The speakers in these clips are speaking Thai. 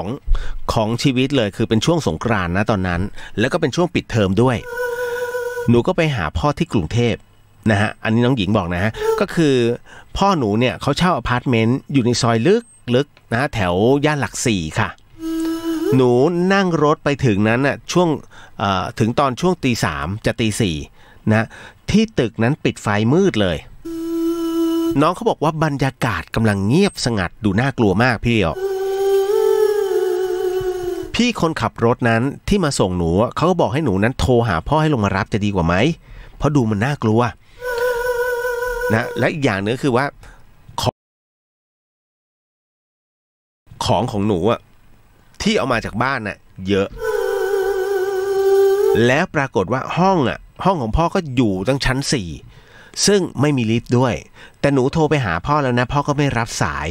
ของของชีวิตเลย คือเป็นช่วงสงกรานต์นะตอนนั้นแล้วก็เป็นช่วงปิดเทอมด้วย หนูก็ไปหาพ่อที่กรุงเทพนะฮะอันนี้น้องหญิงบอกนะฮะ ก็คือพ่อหนูเนี่ยเขาเช่าอพาร์ตเมนต์ อยู่ในซอยลึกลึกนะแถวย่านหลักสี่ค่ะ หนูนั่งรถไปถึงนั้นน่ะช่วงถึงตอนช่วงตีสามจะตีสี่นะที่ตึกนั้นปิดไฟมืดเลย น้องเขาบอกว่าบรรยากาศกำลังเงียบสงัดดูน่ากลัวมากพี่เดียวพี่คนขับรถนั้นที่มาส่งหนูเขาก็บอกให้หนูนั้นโทรหาพ่อให้ลงมารับจะดีกว่าไหมเพราะดูมันน่ากลัวนะและอีกอย่างนึงคือว่าของของของหนูอะที่เอามาจากบ้านน่ะเยอะ แล้วปรากฏว่าห้องอะห้องของพ่อก็อยู่ตั้งชั้นสี่ซึ่งไม่มีลิฟต์ด้วย แต่หนูโทรไปหาพ่อแล้วนะพ่อก็ไม่รับสาย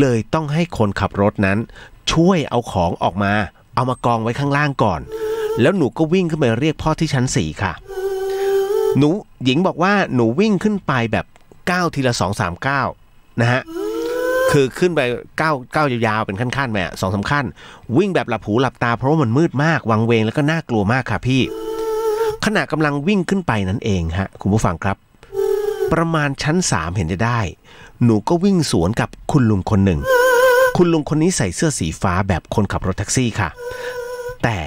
เลยต้องให้คนขับรถนั้นช่วยเอาของออกมา เอามากองไว้ข้างล่างก่อน แล้วหนูก็วิ่งขึ้นไปเรียกพ่อที่ชั้นสี่ค่ะหนูหญิงบอกว่าหนูวิ่งขึ้นไปแบบก้าวทีละสองสามก้าวนะฮะคือขึ้นไปก้าวก้าวยาวๆเป็นขั้นๆแม่สองสาขั้นวิ่งแบบหลับหูหลับตาเพราะามันมืดมากวังเวงแล้วก็น่ากลัวมากค่ะพี่ ขณะกำลังวิ่งขึ้นไปนั่นเองฮะคุณผู้ฟังครับ ประมาณชั้นสามเห็นจะได้ หนูก็วิ่งสวนกับคุณลุงคนหนึ่งคุณลุงคนนี้ใส่เสื้อสีฟ้าแบบคนขับรถแท็กซี่ค่ะ แต่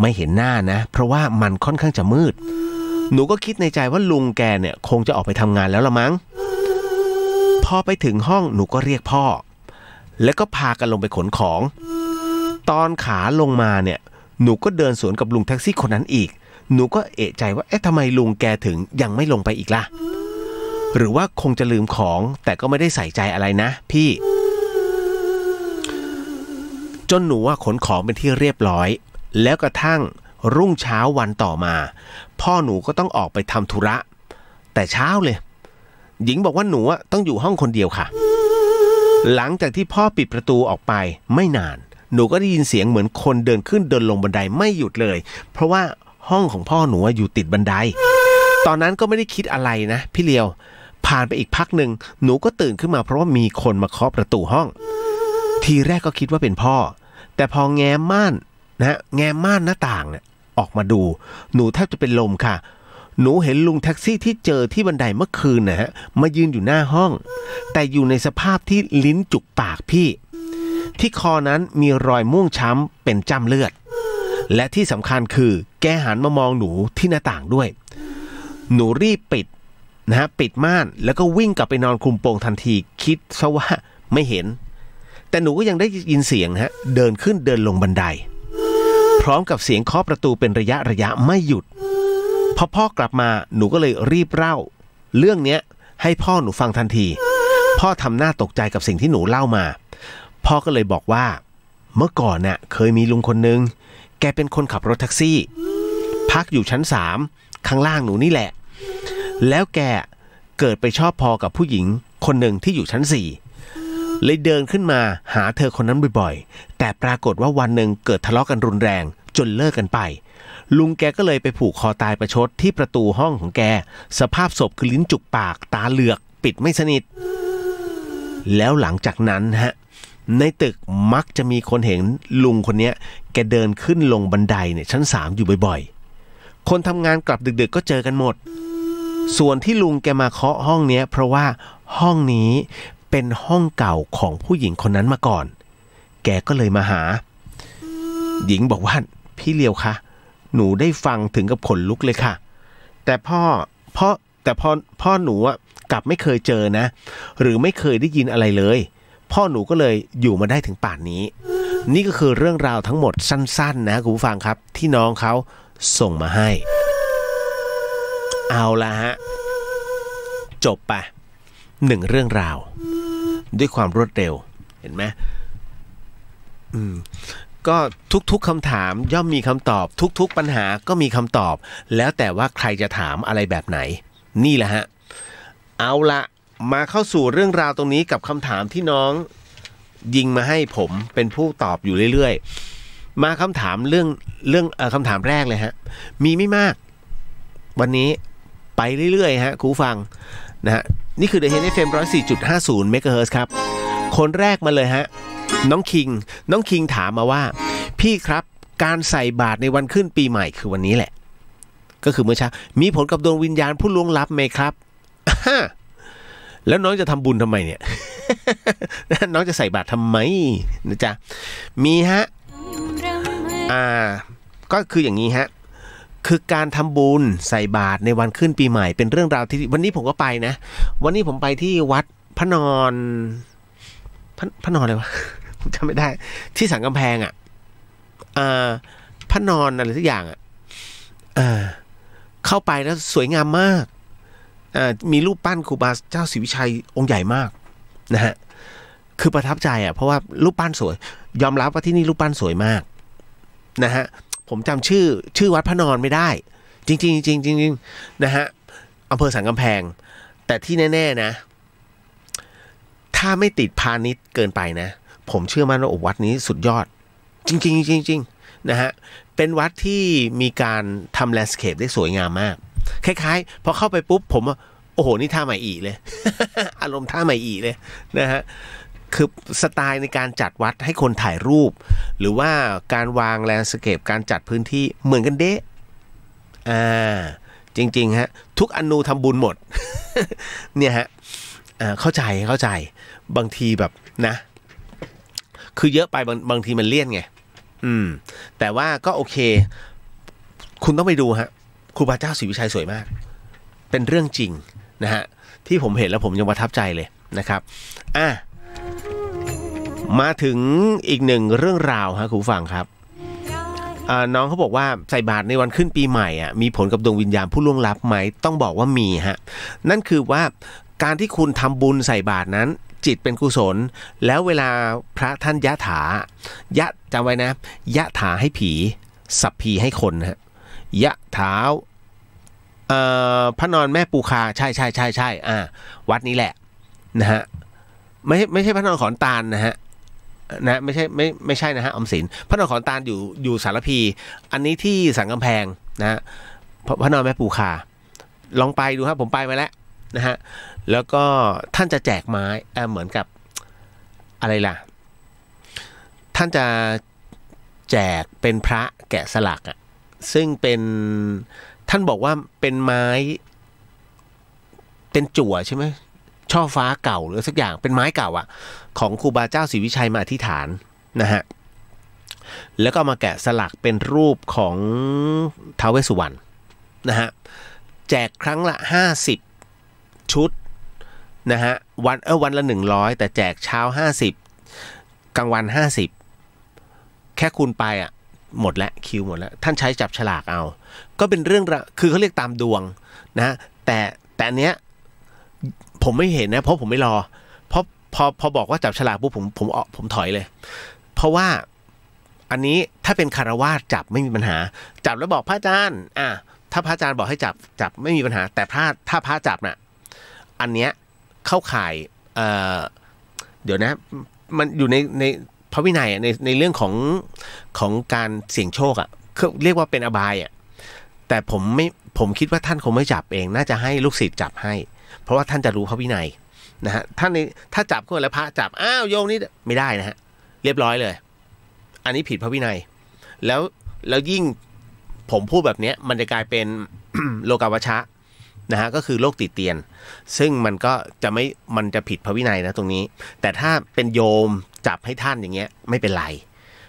ไม่เห็นหน้านะ เพราะว่ามันค่อนข้างจะมืด หนูก็คิดในใจว่าลุงแกเนี่ยคงจะออกไปทำงานแล้วละมั้งพอไปถึงห้องหนูก็เรียกพ่อ แล้วก็พากันลงไปขนของ ตอนขาลงมาเนี่ยหนูก็เดินสวนกับลุงแท็กซี่คนนั้นอีก หนูก็เอะใจว่าเอ๊ะทำไมลุงแกถึงยังไม่ลงไปอีกล่ะ หรือว่าคงจะลืมของแต่ก็ไม่ได้ใส่ใจอะไรนะ พี่จนหนูว่าขนของเป็นที่เรียบร้อย แล้วกระทั่งรุ่งเช้าวันต่อมา พ่อหนูก็ต้องออกไปทำธุระ แต่เช้าเลย หญิงบอกว่าหนูต้องอยู่ห้องคนเดียวค่ะ หลังจากที่พ่อปิดประตูออกไปไม่นาน หนูก็ได้ยินเสียงเหมือนคนเดินขึ้นเดินลงบันไดไม่หยุดเลย เพราะว่าห้องของพ่อหนูอยู่ติดบันได ตอนนั้นก็ไม่ได้คิดอะไรนะ พี่เลียว ผ่านไปอีกพักหนึ่ง หนูก็ตื่นขึ้นมาเพราะว่ามีคนมาเคาะประตูห้อง ทีแรกก็คิดว่าเป็นพ่อแต่พอแง้มม่านนะแง้มม่านหน้าต่างเนี่ยออกมาดู หนูแทบจะเป็นลมค่ะ หนูเห็นลุงแท็กซี่ที่เจอที่บันไดเมื่อคืนนะฮะมายืนอยู่หน้าห้อง แต่อยู่ในสภาพที่ลิ้นจุกปากพี่ ที่คอนั้นมีรอยม่วงช้ำเป็นจ้ำเลือด และที่สำคัญคือแกหันมามองหนูที่หน้าต่างด้วย หนูรีบปิดนะฮะปิดม่านแล้วก็วิ่งกลับไปนอนคลุมโปงทันทีคิดซะว่าไม่เห็นแต่หนูก็ยังได้ยินเสียงฮะเดินขึ้นเดินลงบันได พร้อมกับเสียงเคาะประตูเป็นระยะระยะไม่หยุดพอพ่อกลับมาหนูก็เลยรีบเล่า เรื่องเนี้ยให้พ่อหนูฟังทันที พ่อทำหน้าตกใจกับสิ่งที่หนูเล่ามาพ่อก็เลยบอกว่า เมื่อก่อนเน่ะเคยมีลุงคนนึงแกเป็นคนขับรถแท็กซี่ พักอยู่ชั้นสามข้างล่างหนูนี่แหละ แล้วแกเกิดไปชอบพอกับผู้หญิงคนหนึ่งที่อยู่ชั้นสี่เลยเดินขึ้นมาหาเธอคนนั้นบ่อยๆ แต่ปรากฏว่าวันหนึ่งเกิดทะเลาะกันรุนแรงจนเลิกกันไป ลุงแกก็เลยไปผูกคอตายประชดที่ประตูห้องของแก สภาพศพคือลิ้นจุกปากตาเหลือก ปิดไม่สนิท แล้วหลังจากนั้นฮะ ในตึกมักจะมีคนเห็นลุงคนนี้แกเดินขึ้นลงบันไดเนี่ยชั้นสามอยู่บ่อยๆ คนทำงานกลับดึกๆ ก็เจอกันหมด ส่วนที่ลุงแกมาเคาะห้องเนี้ยเพราะว่าห้องนี้เป็นห้องเก่าของผู้หญิงคนนั้นมาก่อน แกก็เลยมาหา หญิงบอกว่าพี่เลียวคะ หนูได้ฟังถึงกับขนลุกเลยค่ะ แต่พ่อพ่อแต่พ่อพ่อหนูอะกลับไม่เคยเจอนะ หรือไม่เคยได้ยินอะไรเลย พ่อหนูก็เลยอยู่มาได้ถึงป่านนี้ นี่ก็คือเรื่องราวทั้งหมดสั้นๆ นะคุณผู้ฟังครับ ที่น้องเขาส่งมาให้ เอาละฮะ จบไปหนึ่งเรื่องราว ด้วยความรวดเร็วเห็นไหมอืมก็ทุกๆคำถามย่อมมีคำตอบ ทุกๆปัญหาก็มีคำตอบ แล้วแต่ว่าใครจะถามอะไรแบบไหน นี่แหละฮะ เอาละ มาเข้าสู่เรื่องราวตรงนี้กับคำถามที่น้อง ยิงมาให้ผมเป็นผู้ตอบอยู่เรื่อย ๆ มาคำถามเรื่องเรื่องอคำถามแรกเลยฮะ มีไม่มาก วันนี้ไปเรื่อยๆฮะครูฟังนะฮะนี่คือ The h e n FM 104.50 MHz ครับ คนแรกมาเลยฮะ น้องคิง น้องคิงถามมาว่า พี่ครับ การใส่บาตรในวันขึ้นปีใหม่คือวันนี้แหละ ก็คือเมื่อเช้ามีผลกับดวงวิญญาณผู้ล่วงลับไหมครับ แล้วน้องจะทำบุญทำไมเนี่ย น้องจะใส่บาตรทาไมนะจ๊ะ มีฮะ อ่า ก็คืออย่างนี้ฮะคือการทำบุญใส่บาตรในวันขึ้นปีใหม่เป็นเรื่องราวที่ วันนี้ผมก็ไปนะวันนี้ผมไปที่วัดพระนอนพระพระนอนอะไรวะผมจำไม่ได้ ที่สังกำแพงอ่ะอ่ะพระนอนอะไรทุกอย่างอ่ะอ่ะเข้าไปแล้วสวยงามมากมีรูปปั้นครูบาเจ้าศรีวิชัยองค์ใหญ่มาก นะฮะคือประทับใจอ่ะ เพราะว่ารูปปั้นสวยยอมรับว่าที่นี่รูปปั้นสวยมาก นะฮะผมจำชื่อชื่อวัดพระนอนไม่ได้ จริงจริงจริงจริงนะฮะอำเภอสันกำแพง แต่ที่แน่ๆนะ ถ้าไม่ติดพาณิชย์เกินไปนะ ผมเชื่อมั่นว่าวัดนี้สุดยอด จริงจริงจริงจริงนะฮะเป็นวัดที่มีการทำแลนด์สเคปได้สวยงามมากคล้ายๆพอเข้าไปปุ๊บผมโอ้โหนี่ท่าใหม่อีเลย อารมณ์ท่าใหม่อีเลยนะฮะคือสไตล์ในการจัดวัดให้คนถ่ายรูป หรือว่าการวางแลนด์สเคปการจัดพื้นที่เหมือนกันเด้อ่าจริง ๆฮะ ทุกอนูทำบุญหมด เนี่ยฮะเข้าใจเข้าใจบางทีแบบนะ คือเยอะไปบางบางทีมันเลี่ยนไง อืม แต่ว่าก็โอเค คุณต้องไปดูฮะครูบาเจ้าศรีวิชัยสวยมาก เป็นเรื่องจริงนะฮะ ที่ผมเห็นแล้วผมยังประทับใจเลยนะครับอ่ะมาถึงอีกหนึ่งเรื่องราวฮะคุณฟังครับ น้องเขาบอกว่าใส่บาตรในวันขึ้นปีใหม่อ่ะมีผลกับดวงวิญญาณผู้ล่วงลับไหมต้องบอกว่ามีฮะนั่นคือว่าการที่คุณทำบุญใส่บาตรนั้น จิตเป็นกุศลแล้วเวลาพระท่านยะถา ยะจำไว้นะ ยะถาให้ผี สับผีให้คนฮะยะถาพระนอนแม่ปูคาใช่ใช่ใช่ใช่อ่าวัดนี้แหละนะฮะไม่ไม่ใช่พระนอนขอนตาลนนะฮะนะไม่ใช่ไม่ไม่ใช่นะฮะออมสิน พระนอนขอนตาลอยู่อยู่สารพี อันนี้ที่สังกำแพงนะพระนอนแม่ปูคาลองไปดูครับผมไปมาแล้วนะฮะแล้วก็ท่านจะแจกไม้เหมือนกับอะไรล่ะ ท่านจะแจกเป็นพระแกะสลักอะซึ่งเป็นท่านบอกว่าเป็นไม้เป็นจั่วใช่ไหมช่อฟ้าเก่าหรือสักอย่าง เป็นไม้เก่าอะของครูบาเจ้าศรีวิชัยมาอธิษฐานนะฮะ แล้วก็มาแกะสลักเป็นรูปของท้าวเวสุวรรณนะฮะ แจกครั้งละ 50 ชุด นะฮะ วันเออวันละ 100 แต่แจกเช้า 50 กลางวัน 50 แค่คูณไปอะ่ะ หมดแล้วคิวหมดแล้วท่านใช้จับฉลากเอา ก็เป็นเรื่องคือเขาเรียกตามดวงนะะแต่แต่เนี้ยผมไม่เห็นนะ เพราะผมไม่รอเพราะพอพอบอกว่าจับฉลากปุ๊บผมผมออกผมถอยเลย เพราะว่าอันนี้ถ้าเป็นคารวาสจับไม่มีปัญหา จับแล้วบอกพระอาจารย์อ่ะถ้าพระอาจารย์บอกให้จับจับไม่มีปัญหา แต่พระถ้าพระจับนะ่ะอันเนี้ยเข้าข่ายเอ่อเดี๋ยวนะ มันอยู่ในในพระวินัยในในเรื่องของของการเสี่ยงโชคอะ่ะเรียกว่าเป็นอบายอะ่ะแต่ผมไม่ผมคิดว่าท่านคงไม่จับเอง น่าจะให้ลูกศิษย์จับให้เพราะว่าท่านจะรู้พระวินัยนะฮะ ท่านถ้าจับคนแล้วพระจับ อ้าวโยมนี่ไม่ได้นะฮะ เรียบร้อยเลย อันนี้ผิดพระวินัย แล้วแล้ว ยิ่งผมพูดแบบนี้มันจะกลายเป็นโลกาวัชะนะฮะ ก็คือโรคติดเตียน ซึ่งมันก็จะไม่ มันจะผิดพระวินัยนะ ตรงนี้ แต่ถ้าเป็นโยมจับให้ท่านอย่างเงี้ยไม่เป็นไร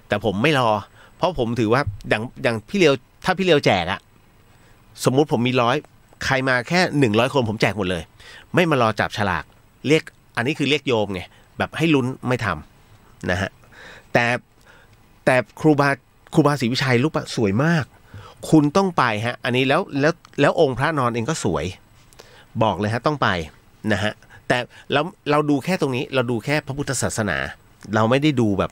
แต่ผมไม่รอ เพราะผมถือว่า อย่างอย่างพี่เลียวถ้าพี่เลียวแจกอะสมมุติผมมีร้อยใครมาแค่หนึ่งร้อยคน ผมแจกหมดเลยไม่มารอจับฉลาก เรียก อันนี้คือเรียกโยมไง แบบให้ลุ้นไม่ทำนะฮะ แต่แต่ครูบาครูบาศรีวิชัยรูปสวยมาก คุณต้องไปฮะ อันนี้แล้วแล้วแล้วองค์พระนอนเองก็สวย บอกเลยฮะต้องไปนะฮะ แต่เราเราดูแค่ตรงนี้ เราดูแค่พระพุทธศาสนา เราไม่ได้ดูแบบ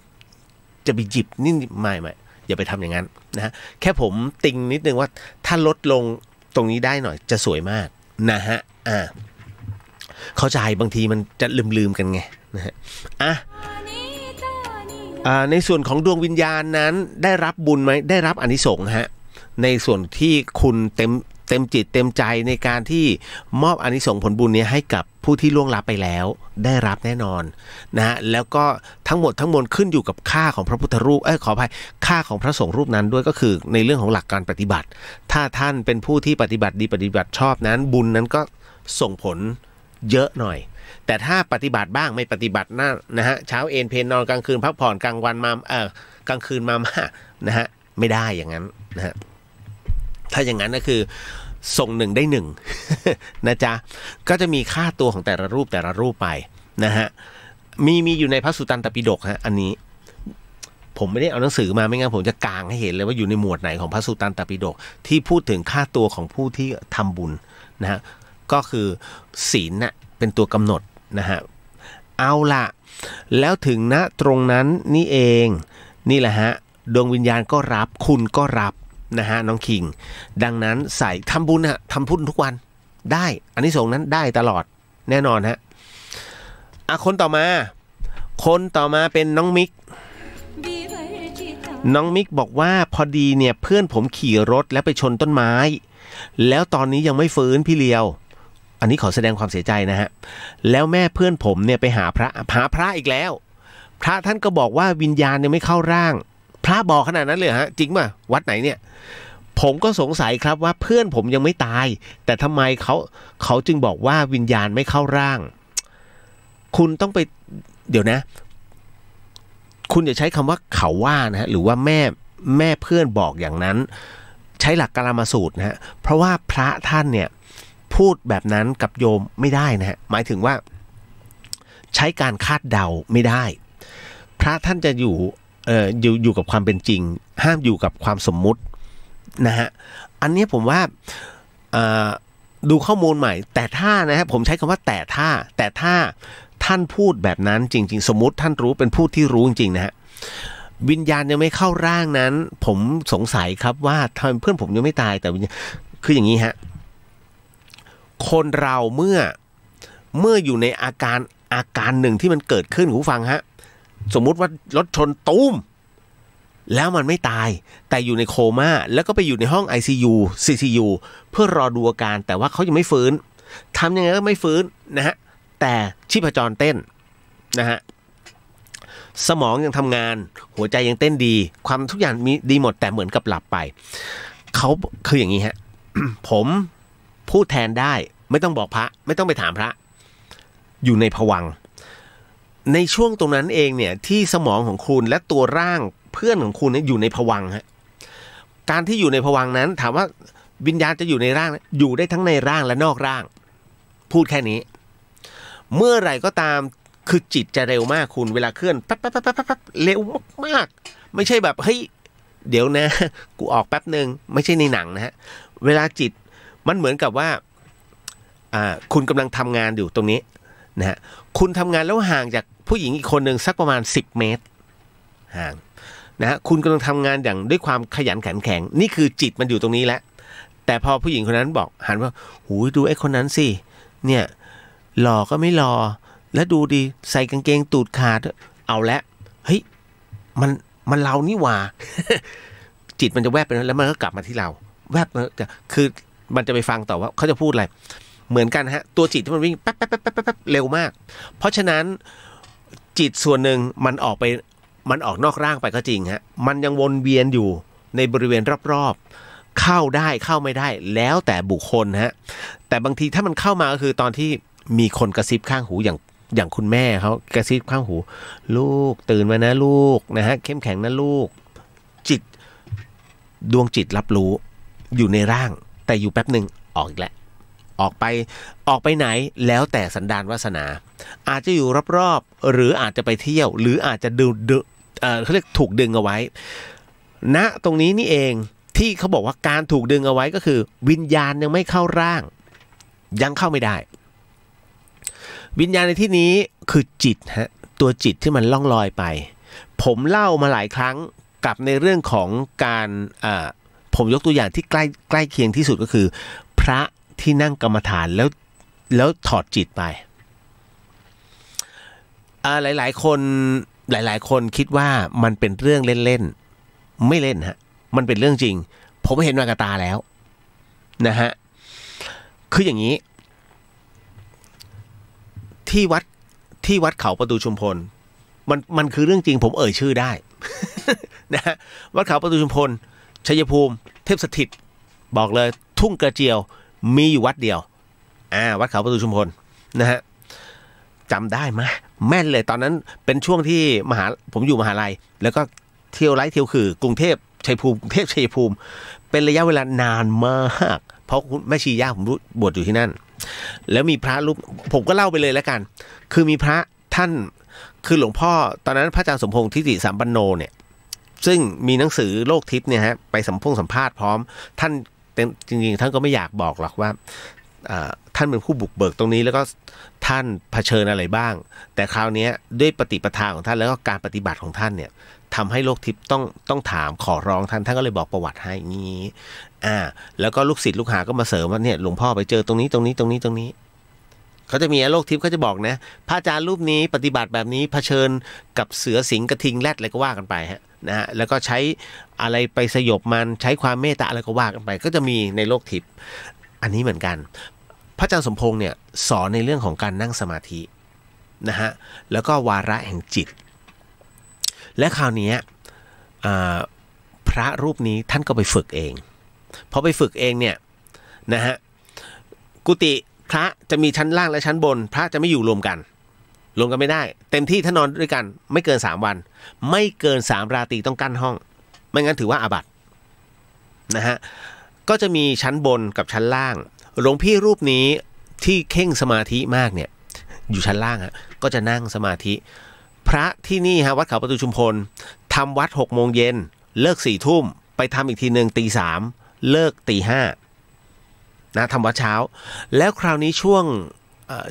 จะไปหยิบนี่ไม่ไม่อย่าไปทำอย่างนั้นนะฮะ แค่ผมติงนิดนึงว่าถ้าลดลงตรงนี้ได้หน่อย จะสวยมากนะฮะ อ่าเข้าใจบางทีมันจะลืม ๆ กันไงนะฮะ อ่ะในส่วนของดวงวิญญาณนั้นได้รับบุญไหมได้รับอนิสงฆ์ฮะในส่วนที่คุณเต็มเต็มจิตเต็มใจในการที่มอบอนิสงส์ผลบุญนี้ให้กับผู้ที่ล่วงลับไปแล้ว ได้รับแน่นอนนะฮะแล้วก็ทั้งหมดทั้งมวลขึ้นอยู่กับค่าของพระพุทธรูปเอ้ยขออภัยค่าของพระสงฆ์รูปนั้นด้วยก็คือในเรื่องของหลักการปฏิบัติ ถ้าท่านเป็นผู้ที่ปฏิบัติดีปฏิบัติชอบนั้น บุญนั้นก็ส่งผลเยอะหน่อย แต่ถ้าปฏิบัติบ้างไม่ปฏิบัติหน้านะฮะเช้าเอนเพนนอนกลางคืนพักผ่อนกลางวันมาเออกลางคืนมามานะฮะไม่ได้อย่างนั้นนะฮะถ้าอย่างนั้นก็คือส่งหนึ่งได้หนึ่งนะจ๊ะก็จะมีค่าตัวของแต่ละรูปแต่ละรูปไปนะฮะมีมีอยู่ในพระสุตันตปิฎกฮะอันนี้ผมไม่ได้เอาหนังสือมาไม่งั้นผมจะกางให้เห็นเลยว่าอยู่ในหมวดไหนของพระสุตันตปิฎกที่พูดถึงค่าตัวของผู้ที่ทำบุญนะฮะก็คือศีลน่ะเป็นตัวกำหนดนะฮะ เอาละแล้วถึงณนะตรงนั้นนี่เอง นี่แหละฮะดวงวิญญาณก็รับ คุณก็รับนะฮะน้องคิง ดังนั้นใส่ทำบุญนะทำบุญทุกวันได้อันนี้ส่งนั้นได้ตลอดแน่นอนฮะอ่ะคนต่อมา คนต่อมาเป็นน้องมิก น้องมิกบอกว่าพอดีเนี่ยเพื่อนผมขี่รถแล้วไปชนต้นไม้ แล้วตอนนี้ยังไม่ฟื้นพี่เลียวอันนี้ขอแสดงความเสียใจนะฮะ แล้วแม่เพื่อนผมเนี่ยไปหาพระหาพระอีกแล้ว พระท่านก็บอกว่าวิญญาณเนี่ยไม่เข้าร่าง พระบอกขนาดนั้นเลยฮะจริงป่ะวัดไหนเนี่ย ผมก็สงสัยครับว่าเพื่อนผมยังไม่ตาย แต่ทำไมเขาเขาจึงบอกว่าวิญญาณไม่เข้าร่าง คุณต้องไปเดี๋ยวนะ คุณอย่าใช้คำว่าเขาว่านะฮะหรือว่าแม่แม่เพื่อนบอกอย่างนั้น ใช้หลักกามาสูตรนะฮะเพราะว่าพระท่านเนี่ยพูดแบบนั้นกับโยมไม่ได้นะฮะหมายถึงว่าใช้การคาดเดาไม่ได้ พระท่านจะอยู่เอ่ออยู่อยู่กับความเป็นจริง ห้ามอยู่กับความสมมุติ นะฮะอันนี้ผมว่าดูข้อมูลใหม่ แต่ถ้านะฮะผมใช้คำว่าแต่ถ้า แต่ถ้า ท่านพูดแบบนั้นจริง ๆ สมมติ ท่านรู้เป็นผู้ที่รู้จริงๆนะฮะวิญญาณยังไม่เข้าร่างนั้น ผมสงสัยครับว่าทำเพื่อนผมยังไม่ตายแต่คืออย่างนี้ฮะคนเราเมื่อเมื่ออยู่ในอาการอาการหนึ่งที่มันเกิดขึ้นหูฟังฮะ สมมุติว่ารถชน ตูมแล้วมันไม่ตาย แต่อยู่ในโคมา่าแล้วก็ไปอยู่ในห้อง ICU CCU เพื่อรอดูอาการ แต่ว่าเขายังไม่ฟื้นทำยังไงก็ไม่ฟื้น นะฮะ แต่ชีพจรเต้นนะฮะสมองยังทำงานหัวใจยังเต้นดี ความทุกอย่างมีดีหมดแต่เหมือนกับหลับไปเขาคืออย่างนี้ฮะผมพูดแทนได้ไม่ต้องบอกพระไม่ต้องไปถามพระ อยู่ในผวังในช่วงตรงนั้นเองเนี่ยที่สมองของคุณและตัวร่างเพื่อนของคุณเนี่ยอยู่ในผวังฮะการที่อยู่ในผวังนั้น ถามว่าวิญญาณจะอยู่ในร่างอยู่ได้ทั้งในร่างและนอกร่าง พูดแค่นี้ เมื่อไรก็ตามคือจิตจะเร็วมากคุณ เวลาเคลื่อนแป๊บแป๊บแป๊บแป๊บเร็วมากๆไม่ใช่แบบเฮ้ยเดี๋ยวนะกูออกแป๊บหนึ่งไม่ใช่ในหนังนะฮะเวลาจิตมันเหมือนกับว่า คุณกำลังทำงานอยู่ตรงนี้นะฮะ คุณทำงานแล้วห่างจากผู้หญิงอีกคนหนึ่งสักประมาณ 10 เมตรห่างนะฮะ คุณกำลังทำงานอย่างด้วยความขยันข็งแข็ง นี่คือจิตมันอยู่ตรงนี้แล้วแต่พอผู้หญิงคนนั้นบอก หันว่าหูดูไอ้คนนั้นสิ เนี่ยหล่อก็ไม่หลอแล้วดูดีใส่กางเกง ตูดขาด เอาละ เฮ้ย มัน มันเรานี่ว่า จิตมันจะแวบไปแล้วมันก็กลับมาที่เรา แวบมาคือมันจะไปฟังต่อว่าเขาจะพูดอะไร เหมือนกันฮะ ตัวจิตที่มันวิ่งแป๊บแป๊บแป๊บแป๊บเร็วมาก เพราะฉะนั้นจิตส่วนหนึ่งมันออกไปมันออกนอกร่างไปก็จริงฮะ มันยังวนเวียนอยู่ในบริเวณรอบๆเข้าได้เข้าไม่ได้ แล้วแต่บุคคลฮะ แต่บางทีถ้ามันเข้ามาก็คือตอนที่มีคนกระซิบข้างหูอย่างอย่างคุณแม่เขากระซิบข้างหู ลูกตื่นมานะลูกนะฮะเข้มแข็งนะลูกจิตดวงจิตรับรู้อยู่ในร่างแต่อยู่แป๊บหนึ่งออกอีกแล้วออกไปออกไปไหนแล้วแต่สันดานวาสนาอาจจะอยู่รอบๆ หรืออาจจะไปเที่ยว หรืออาจจะดึงเขาเรียกถูกดึงเอาไว้ณนะตรงนี้นี่เองที่เขาบอกว่าการถูกดึงเอาไว้ก็คือวิญญาณยังไม่เข้าร่างยังเข้าไม่ได้ วิญญาณในที่นี้คือจิตฮะตัวจิตที่มันล่องลอยไป ผมเล่ามาหลายครั้งกับในเรื่องของการผมยกตัวอย่างที่ใกล้ใกล้เคียงที่สุดก็คือ พระที่นั่งกรรมฐานแล้วแล้วถอดจิตไปหลายหลายคนหลายยคนคิดว่ามันเป็นเรื่องเล่นๆไม่เล่นฮะมันเป็นเรื่องจริง ผมเห็นมากตาแล้วนะฮะคืออย่างนี้ ที่วัดที่วัดเขาประตูชุมพลมันมันคือเรื่องจริง ผมเอ่ยชื่อได้นะฮะวัดเขาประตูชุมพลชัยภูมิเทพสถิตบอกเลยทุ่งกระเจียวมีอยู่วัดเดียวอ่าวัดเขาประตูชุมพลนะฮะจำได้ไหมแม่นเลยตอนนั้นเป็นช่วงที่มหาผมอยู่มหาลัย แล้วก็เที่ยวไร้เที่ยวคือ กรุงเทพชัยภูมิกรุงเทพชัยภูมิ เป็นระยะเวลานานมากเพราะคุณแม่ชีย่าผมบวชอยู่ที่นั่น แล้วมีพระรูปผมก็เล่าไปเลยแล้วกัน คือมีพระท่านคือหลวงพ่อตอนนั้นพระอาจารย์สมพงศ์ทิติสามปันโนเนี่ยซึ่งมีหนังสือโลกทิพย์เนี่ยฮะไปสัมพงสัมภาษณ์พร้อม ท่านจริงๆ ท่านก็ไม่อยากบอกหรอกว่าท่านเป็นผู้บุกเบิกตรงนี้แล้วก็ท่านเผชิญอะไรบ้าง แต่คราวนี้ด้วยปฏิปทาของท่านแล้วก็การปฏิบัติของท่านเนี่ยทำให้โลกทิพย์ต้องต้องถามขอร้องท่านท่านก็เลยบอกประวัติให้งี้ อ่า แล้วก็ลูกศิษย์ลูกหาก็มาเสริมว่าเนี่ยหลวงพ่อไปเจอตรงนี้ตรงนี้ตรงนี้ตรงนี้เขาจะมีโลกทิพย์เขาจะบอกนะพระอาจารย์รูปนี้ปฏิบัติแบบนี้เผชิญกับเสือสิงกระทิงแรดอะไรก็ว่ากันไปฮะนะฮะแล้วก็ใช้อะไรไปสยบมันใช้ความเมตตาอะไรก็ว่ากันไปก็จะมีในโลกทิพย์อันนี้เหมือนกัน พระอาจารย์สมพงษ์เนี่ยสอนในเรื่องของการนั่งสมาธินะฮะแล้วก็วาระแห่งจิต และคราวนี้พระรูปนี้ท่านก็ไปฝึกเองพอไปฝึกเองเนี่ยนะฮะกุฏิพระจะมีชั้นล่างและชั้นบน พระจะไม่อยู่รวมกันรวมกันไม่ได้เต็มที่ถ้านอนด้วยกัน ไม่เกินสามวัน ไม่เกินสามราตรีต้องกั้นห้อง ไม่งั้นถือว่าอาบัตนะฮะก็จะมีชั้นบนกับชั้นล่างหลวงพี่รูปนี้ที่เข่งสมาธิมากเนี่ยอยู่ชั้นล่างฮะก็จะนั่งสมาธิ พระที่นี่ฮะวัดเขาประตูชุมพลทำวัดหกโมงเย็นเลิกสี่ทุ่มไปทำอีกทีหนึ่งตีสามเลิกตีห้านะทำวัดเช้า แล้วคราวนี้ช่วง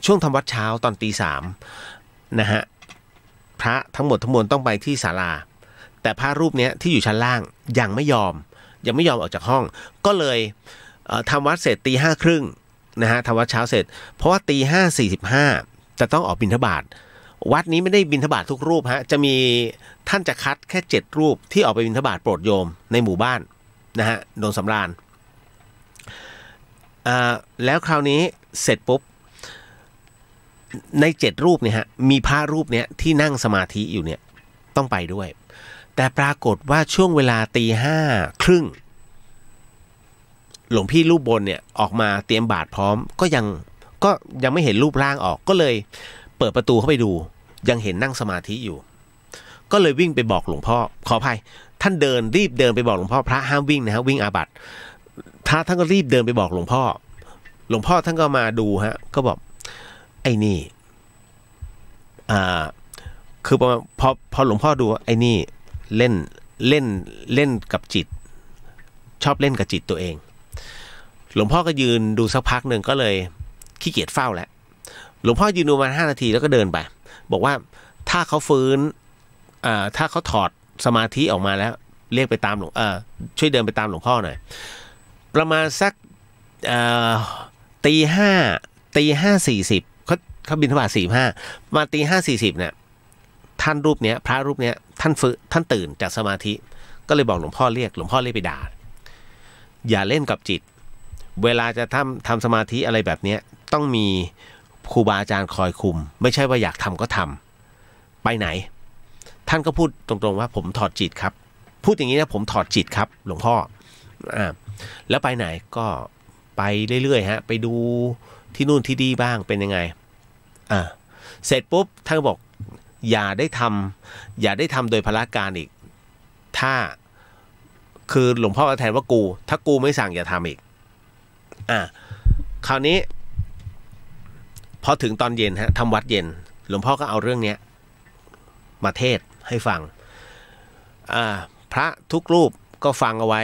ช่วงทำวัดเช้าตอนตีสามนะฮะพระทั้งหมดทั้งมวลต้องไปที่ศาลาแต่พระรูปนี้ที่อยู่ชั้นล่างยังไม่ยอม ยังไม่ยอมออกจากห้อง ก็เลยทำวัดเสร็จตีห้าครึ่งนะฮะทำวัดเช้าเสร็จ เพราะว่าตีห้าสี่สิบห้าจะต้องออกบิณฑบาตวัดนี้ไม่ได้บิณฑบาตทุกรูปฮะจะมีท่านจะคัดแค่เจ็ดรูปที่ออกไปบิณฑบาตโปรดโยม ในหมู่บ้านนะฮะโดนสำราญแล้วคราวนี้เสร็จปุ๊บในเจ็ดรูปเนี่ยฮะมีพระรูปเนี่ยที่นั่งสมาธิอยู่เนี่ยต้องไปด้วย แต่ปรากฏว่าช่วงเวลาตีห้าครึ่ง หลวงพี่รูปบนเนี่ยออกมาเตรียมบาทพร้อม ก็ ยังก็ยังไม่เห็นรูปร่างออกก็เลยเปิดประตูเข้าไปดู ยังเห็นนั่งสมาธิอยู่ ก็เลยวิ่งไปบอกหลวงพ่อ ขออภัยท่านเดินรีบเดินไปบอกหลวงพ่อพระห้ามวิ่งนะฮะวิ่งอาบัติพระท่านก็รีบเดินไปบอกหลวงพ่อหลวงพ่อท่านก็มาดูฮะก็บอกไอ้นี่ อ่า คือพอพอ พอหลวงพ่อดูไอ้นี่เล่น เล่น เล่นกับจิต ชอบเล่นกับจิตตัวเอง หลวงพ่อก็ยืนดูสักพักหนึ่งก็เลยขี้เกียจเฝ้าแล้วหลวงพ่อยืนดูมาห้านาทีแล้วก็เดินไป บอกว่าถ้าเขาฟื้น อ่า ถ้าเขาถอดสมาธิออกมาแล้ว เรียกไปตามหลวง เออช่วยเดินไปตามหลวงพ่อหน่อย ประมาณสักตีห้าตีห้าสี่สิบเขาบินทบาทสี่ห้ามาตีห้าสี่สิบเนี่ยท่านรูปเนี้ยพระรูปเนี้ย ท่านฟื้นท่านตื่นจากสมาธิ ก็เลยบอกหลวงพ่อเรียก หลวงพ่อเรียกไปด่า อย่าเล่นกับจิต เวลาจะทำทำสมาธิอะไรแบบเนี้ย ต้องมีครูบาอาจารย์คอยคุม ไม่ใช่ว่าอยากทำก็ทำ ไปไหน ท่านก็พูดตรงๆว่าผมถอดจิตครับ พูดอย่างนี้นะผมถอดจิตครับ หลวงพ่ออ่าแล้วไปไหนก็ไปเรื่อยๆฮะไปดูที่นู่นที่ดีบ้างเป็นยังไงเสร็จปุ๊บท่านบอกอย่าได้ทำอย่าได้ทำโดยพละการอีก ถ้าคือหลวงพ่อแทนว่ากู ถ้ากูไม่สั่งอย่าทำอีกอ่าคราวนี้พอถึงตอนเย็นฮะทำวัดเย็น หลวงพ่อก็เอาเรื่องเนี้ย มาเทศให้ฟังอ่าพระทุกรูปก็ฟังเอาไว้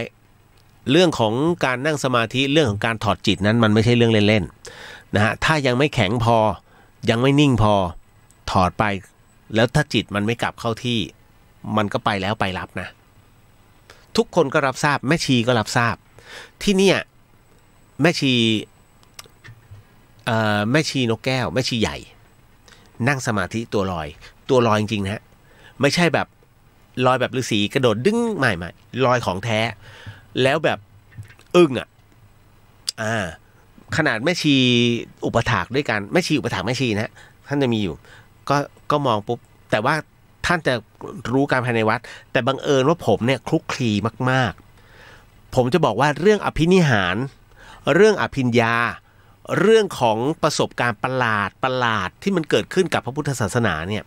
เรื่องของการนั่งสมาธิเรื่องของการถอดจิตนั้นมันไม่ใช่เรื่องเล่นๆนะฮะถ้ายังไม่แข็งพอยังไม่นิ่งพอถอดไป แล้วถ้าจิตมันไม่กลับเข้าที่ มันก็ไปแล้วไปรับนะทุกคนก็รับทราบแม่ชีก็รับทราบ ที่เนี่ยแม่ชีแม่ชีนกแก้ว แม่ชีใหญ่ นั่งสมาธิตัวลอย ตัวลอยจริงๆนะไม่ใช่แบบลอยแบบฤาษีกระโดดดึงใหม่ๆลอยของแท้ แล้วแบบอึ้งอ่ะอ่าขนาดแม่ชี อุปถาก ด้วยกัน แม่ชี อุปถาก แม่ชีนะ ท่านจะมีอยู่ ก็ก็มองปุ๊บ แต่ว่าท่านจะรู้การภายในวัดแต่บังเอิญว่าผมเนี่ยคลุกคลีมากๆ ผมจะบอกว่าเรื่องอภินิหาร เรื่องอภินยาเรื่องของประสบการณ์ประหลาดประหลาดที่มันเกิดขึ้นกับพระพุทธศาสนาเนี่ย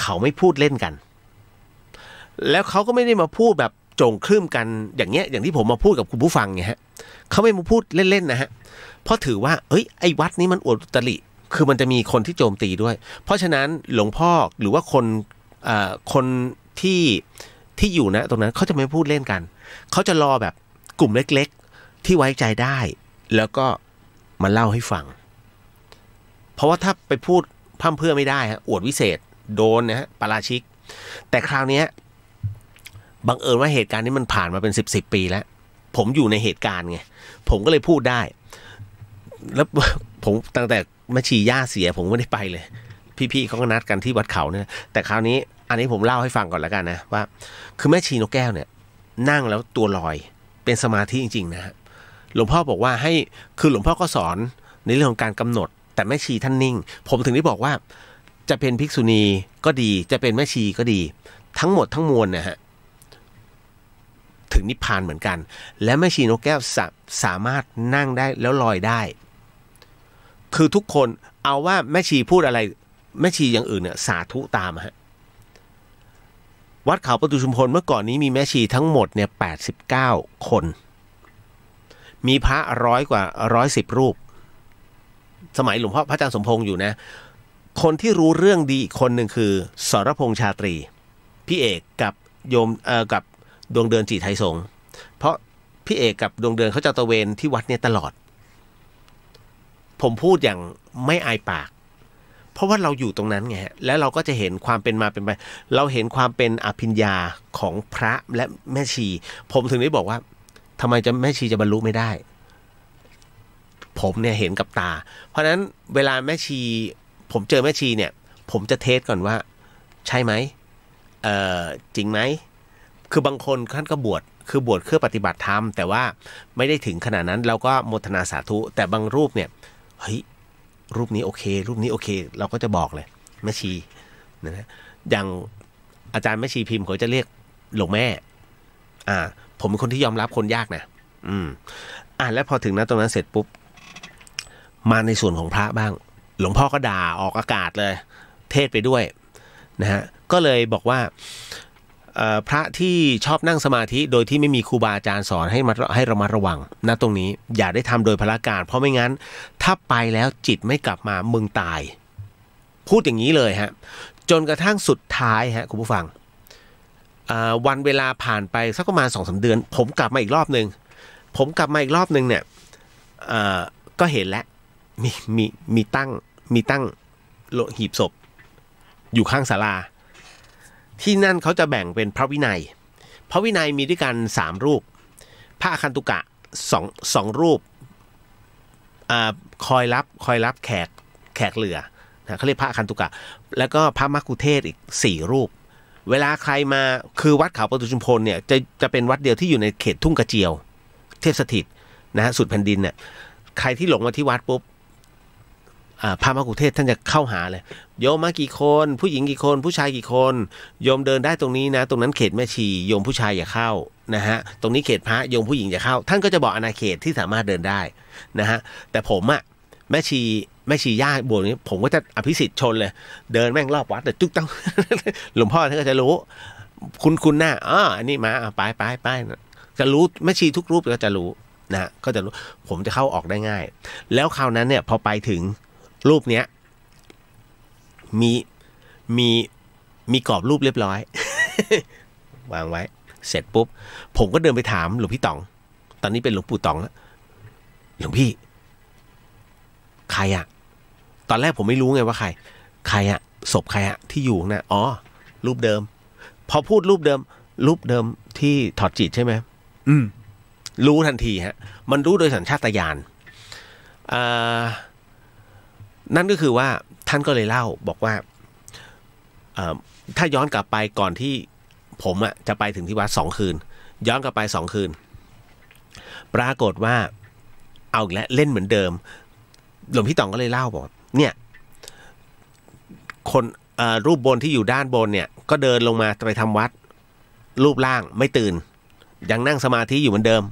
เขาไม่พูดเล่นกัน แล้วเขาก็ไม่ได้มาพูดแบบจงคลื่มกันอย่างเงี้ยอย่างที่ผมมาพูดกับคุณผู้ฟังไงฮะเขาไม่มาพูดเล่น ๆ นะฮะ เพราะถือว่าเอ้ยไอ้วัดนี้มันอวดอุตริคือมันจะมีคนที่โจมตีด้วย เพราะฉะนั้นหลวงพ่อหรือว่าคนคนที่ ที่อยู่นะตรงนั้นเขาจะไม่พูดเล่นกัน เขาจะรอแบบกลุ่มเล็กๆ ที่ไว้ใจได้ แล้วก็มาเล่าให้ฟัง เพราะว่าถ้าไปพูดพั่มเพื่อไม่ได้ฮะอวดวิเศษ โดนนะฮะปราชิก แต่คราวนี้บังเอิญว่าเหตุการณ์นี้มันผ่านมาเป็นสิบสิบปีแล้วผมอยู่ในเหตุการณ์ไงผมก็เลยพูดได้ แล้วผมตั้งแต่มาฉี่ย่าเสีย ผมไม่ได้ไปเลย พี่ๆเขาก็นัดกันที่วัดเขาเนี่ยแต่คราวนี้อันนี้ผมเล่าให้ฟังก่อนแล้วกันนะว่า คือแม่ชีนกแก้วเนี่ยนั่งแล้วตัวลอย เป็นสมาธิจริงๆนะฮะ หลวงพ่อบอกว่าให้ คือหลวงพ่อก็สอนในเรื่องของการกำหนด แต่แม่ชีท่านนิ่ง ผมถึงได้บอกว่า จะเป็นภิกษุณีก็ดี จะเป็นแม่ชีก็ดี ทั้งหมดทั้งมวลนะฮะถึงนิพพานเหมือนกัน และแม่ชีนกแก้วสาสามารถนั่งได้แล้วลอยได้ คือทุกคนเอาว่าแม่ชีพูดอะไรแม่ชีอย่างอื่นเนี่ยสาธุตามฮะวัดเขาประตูชุมพลเมื่อก่อนนี้มีแม่ชีทั้งหมดเนี่ยแปดสิบเก้าคน มีพระร้อยกว่าร้อยสิบรูป สมัยหลวงพ่อพระอาจารย์สมพงษ์อยู่นะ คนที่รู้เรื่องดีอีกคนหนึ่งคือ สรพงษ์ชาตรี พี่เอกกับโยมเอ่อกับดวงเดือนจีไทยสง เพราะพี่เอกกับดวงเดือนเขาจะตะเวนที่วัดเนี่ยตลอด ผมพูดอย่างไม่อายปาก เพราะว่าเราอยู่ตรงนั้นไงฮะ แล้วเราก็จะเห็นความเป็นมาเป็นไป เราเห็นความเป็นอภิญญาของพระและแม่ชี ผมถึงได้บอกว่าทำไมจะแม่ชีจะบรรลุไม่ได้ ผมเนี่ยเห็นกับตา เพราะฉะนั้นเวลาแม่ชีผมเจอแม่ชีเนี่ย ผมจะเทสก่อนว่าใช่ไหมเออจริงไหมคือบางคนท่านก็บวชคือบวชเพื่อปฏิบัติธรรม แต่ว่าไม่ได้ถึงขนาดนั้นเราก็โมทนาสาธุ แต่บางรูปเนี่ยเฮ้ยรูปนี้โอเครูปนี้โอเค เราก็จะบอกเลยแม่ชีนะอย่างอาจารย์แม่ชีพิมพ์เขาจะเรียกหลวงแม่ อ่า ผมเป็นคนที่ยอมรับคนยากนะอืม อ่าแล้วพอถึงนะตรงนั้นเสร็จปุ๊บ มาในส่วนของพระบ้าง หลวงพ่อก็ด่าออกอากาศเลย เทศไปด้วย นะฮะก็เลยบอกว่าพระที่ชอบนั่งสมาธิโดยที่ไม่มีครูบาอาจารย์สอนให้มาให้เรามาระวังนะตรงนี้อย่าได้ทำโดยพละการเพราะไม่งั้นถ้าไปแล้วจิตไม่กลับมามึงตาย พูดอย่างนี้เลยฮะจนกระทั่งสุดท้ายฮะคุณผู้ฟังวันเวลาผ่านไปสักประมาณสองสาเดือน ผมกลับมาอีกรอบหนึ่งผมกลับมาอีกรอบหนึ่งเนี่ยก็เห็นแล้วมีมีมีตั้งมีตั้งหีบศพ อยู่ข้างศาลาที่นั่นเขาจะแบ่งเป็นพระวินัย พระวินัยมีด้วยกันสามรูป พระคันตุกะสองสองรูปอคอยรับคอยรับแขกแขกเรือนะเขาเรียกพระคันตุกะ แล้วก็พระมักคุเทศอีกสี่รูป เวลาใครมาคือวัดเขาประตูชุมพลเนี่ยจะจะเป็นวัดเดียวที่อยู่ในเขตทุ่งกระเจียว เทพสถิตนะฮะสุดแผ่นดินเนี่ยใครที่หลงมาที่วัดปุ๊บพระมกุเทศท่านจะเข้าหาเลย โยมมากี่คน ผู้หญิงกี่คน ผู้ชายกี่คน โยมเดินได้ตรงนี้นะ ตรงนั้นเขตแม่ชี โยมผู้ชายอย่าเข้านะฮะ ตรงนี้เขตพระ โยมผู้หญิงอย่าเข้า ท่านก็จะบอกอาณาเขตที่สามารถเดินได้ นะฮะ แต่ผมอะแม่ชี แม่ชีญาติบวชนี้ผมก็จะอภิสิทธิ์ชนเลย เดินแม่งรอบวัดแต่จุกต้อง หลวงพ่อท่านก็จะรู้ คุณคุณหน้าอ๋ออันนี้มาไปไปไปจะรู้แม่ชีทุกรูปก็จะรู้นะก็จะรู้ ผมจะเข้าออกได้ง่าย แล้วคราวนั้นเนี่ยพอไปถึงรูปเนี้ย มีมีมีกรอบรูปเรียบร้อยวางไว้ เสร็จปุ๊บ ผมก็เดินไปถาม หลวงพี่ต๋อง ตอนนี้เป็นหลวงปู่ต๋องแล้วหลวงพี่ ใครอะตอนแรกผมไม่รู้ไงว่าใคร ใครอะศพใครอะที่อยู่นะอ๋อ รูปเดิม พอพูดรูปเดิม รูปเดิมที่ถอดจิตใช่ไหม อืมรู้ทันที ฮะ มันรู้โดยสัญชาตญาณอ่านั่นก็คือว่าท่านก็เลยเล่าบอกว่าถ้าย้อนกลับไปก่อนที่ผมะจะไปถึงที่วัดสองคืน ย้อนกลับไปสองคืน ปรากฏว่าเอาและเล่นเหมือนเดิม หลวงพี่ตองก็เลยเล่าบอกเนี่ยคนรูปบนที่อยู่ด้านบนเนี่ยก็เดินลงมา ไปทำวัด รูปล่างไม่ตื่น ยังนั่งสมาธิอยู่เหมือนเดิม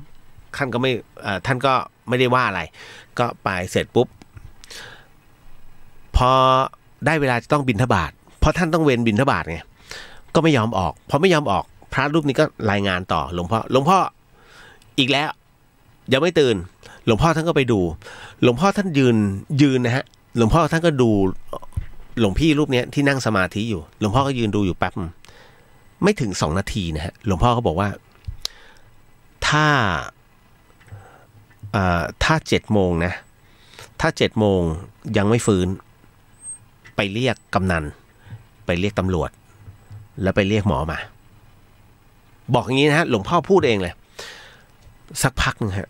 ท่านก็ไม่ท่านก็ไม่ได้ว่าอะไรก็ไปเสร็จปุ๊บพอ ได้เวลาจะต้องบินทบาทเพราะท่านต้องเวนบินทบาทไงก็ไม่ยอมออกพอไม่ยอมออกพระรูปนี้ก็รายงานต่อหลวงพ่อหลวงพ่อ อีกแล้วยังไม่ตื่นหลวงพ่อท่านก็ไปดู หลวงพ่อท่านยืนยืนนะฮะหลวงพ่อท่านก็ดูหลวงพี่รูปเนี้ยที่นั่งสมาธิอยู่ หลวงพ่อก็ยืนดูอยู่แป๊บไม่ถึงสองนาทีนะฮะหลวงพ่อก็บอกว่าถ้าถ้าเจ็ดโมงนะถ้าเจ็ดโมงยังไม่ฟื้นไปเรียกกำนันไปเรียกตำรวจ แล้วไปเรียกหมอมา บอกอย่างนี้นะฮะหลวงพ่อพูดเองเลย สักพักนึงฮะ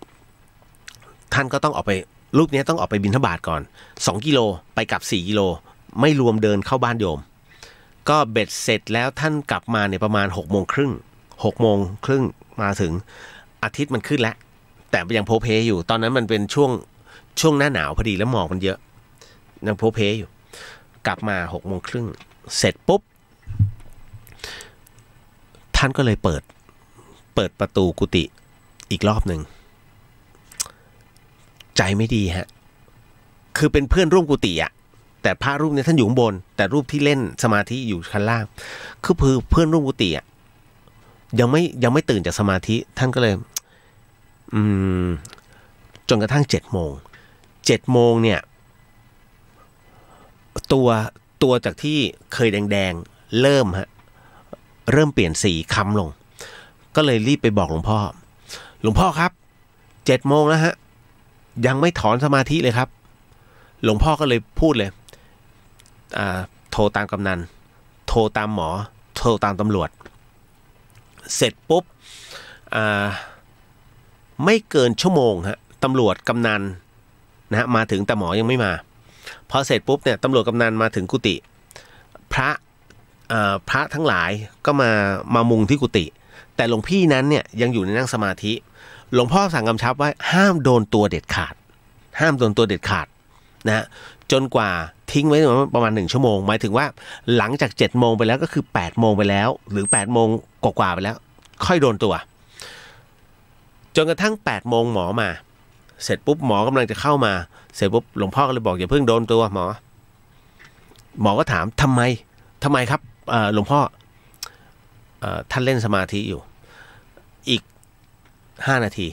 ท่านก็ต้องออกไปรูปนี้ต้องออกไปบินทบาทก่อน 2 กิโลไปกลับ 4 กิโล ไม่รวมเดินเข้าบ้านโยม ก็เบ็ดเสร็จแล้วท่านกลับมาในประมาณ6กโมงครึ่งหกโมงครึ่งมาถึงอาทิตย์มันขึ้นแล้วแต่ยังโพเพอยู่ ตอนนั้นมันเป็นช่วงช่วงหน้าหนาวพอดีแล้วหมอกมันเยอะยังโพเพอยู่กลับมาหกโมงครึ่งเสร็จ ปุ๊บท่านก็เลยเปิดเปิดประตูกุฏิอีกรอบหนึ่งใจไม่ดีฮะคือเป็นเพื่อนร่วมกุฏิอะแต่พระรูปนี้ท่านอยู่บน แต่รูปที่เล่นสมาธิอยู่ชั้นล่างคือเพื่อนร่วมกุฏิอะยังไม่ยังไม่ตื่นจากสมาธิท่านก็เลยอืมจนกระทั่งเจ็ดโมงเจ็ดโมงเนี่ยตัวตัวจากที่เคยแดงๆเริ่มฮะเริ่มเปลี่ยนสีค้ำลง ก็เลยรีบไปบอกหลวงพ่อ หลวงพ่อครับเจ็ดโมงแล้วฮะยังไม่ถอนสมาธิเลยครับ หลวงพ่อก็เลยพูดเลยอ่าโทรตามกำนัน โทรตามหมอโทรตามตำรวจ เสร็จปุ๊บอ่าไม่เกินชั่วโมงฮะตำรวจกำนันนะฮะมาถึงแต่หมอยังไม่มาพอเสร็จปุ๊บเนี่ยตำรวจกำนันมาถึงกุฏิพระพระทั้งหลายก็มา มามุงที่กุฏิ แต่หลวงพี่นั้นเนี่ยยังอยู่ในนั่งสมาธิ หลวงพ่อสั่งกำชับว่าห้ามโดนตัวเด็ดขาด ห้ามโดนตัวเด็ดขาดนะจนกว่าทิ้งไว้ประมาณหนึ่งชั่วโมง หมายถึงว่าหลังจาก7จ็ดโมงไปแล้วก็คือ8ปดโมงไปแล้วหรือ8ปดโมงกว่าไปแล้ว ค่อยโดนตัว จนกระทั่ง8ปดโมงหมอมาเสร็จปุ๊บ หมอกำลังจะเข้ามา เสร็จปุ๊บหลวงพ่อก็เลยบอกอย่าเพิ่งโดนตัวหมอ หมอก็ถามทำไมทำไมครับหลวงพ่อ ท่านเล่นสมาธิอยู่ อีกห้านาที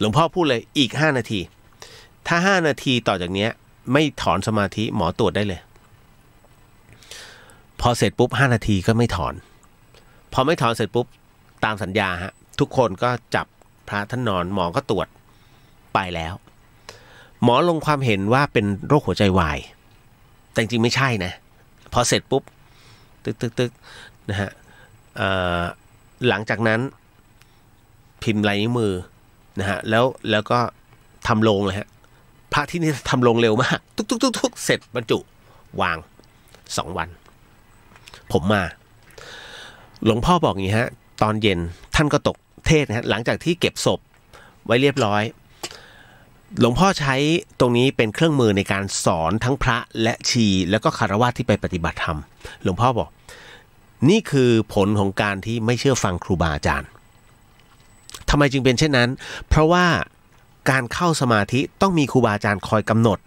หลวงพ่อพูดเลยอีกห้านาที ถ้าห้านาทีต่อจากนี้ไม่ถอนสมาธิหมอตรวจได้เลย พอเสร็จปุ๊บห้านาทีก็ไม่ถอน พอไม่ถอนเสร็จปุ๊บตามสัญญาฮะทุกคนก็จับพระท่านนอนหมอก็ตรวจไปแล้ว หมอลงความเห็นว่าเป็นโรคหัวใจวาย แต่จริงไม่ใช่นะ พอเสร็จปุ๊บ ตึกตึกตึกนะฮะหลังจากนั้นพิมพ์ลายนิ้วมือ นะฮะ แล้วแล้วก็ทำลงเลยฮะพระที่นี่ทำลงเร็วมากทุกทุกทุกทุกเสร็จบรรจุวางสองวัน ผมมา หลวงพ่อบอกอย่างนี้ฮะ ตอนเย็นท่านก็ตกเทศนะฮะ หลังจากที่เก็บศพไว้เรียบร้อยหลวงพ่อใช้ตรงนี้เป็นเครื่องมือในการสอนทั้งพระและชีแล้วก็คารวะที่ไปปฏิบัติธรรม หลวงพ่อบอก นี่คือผลของการที่ไม่เชื่อฟังครูบาอาจารย์ทำไมจึงเป็นเช่นนั้น เพราะว่าการเข้าสมาธิต้องมีครูบาอาจารย์คอยกำหนด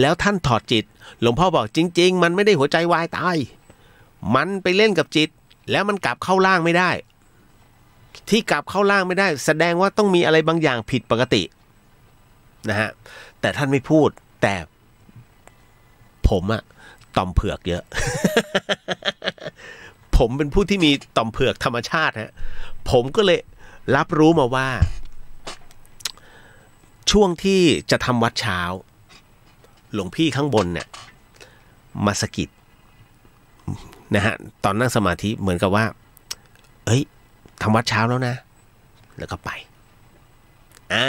แล้วท่านถอดจิตหลวงพ่อบอกจริง ๆ มันไม่ได้หัวใจวายตายมันไปเล่นกับจิต แล้วมันกลับเข้าล่างไม่ได้ ที่กลับเข้าล่างไม่ได้ แสดงว่าต้องมีอะไรบางอย่างผิดปกตินะฮะแต่ท่านไม่พูดแต่ ผมอะต่อมเผือกเยอะ ผมเป็นผู้ที่มีต่อมเผือกธรรมชาติฮะผมก็เลยรับรู้มาว่า ช่วงที่จะทำวัดเช้า หลวงพี่ข้างบนเนี่ยมาสกิดนะฮะ ตอนนั่งสมาธิเหมือนกับว่า เอ้ยทำวัดเช้าแล้วนะ แล้วก็ไปอ่า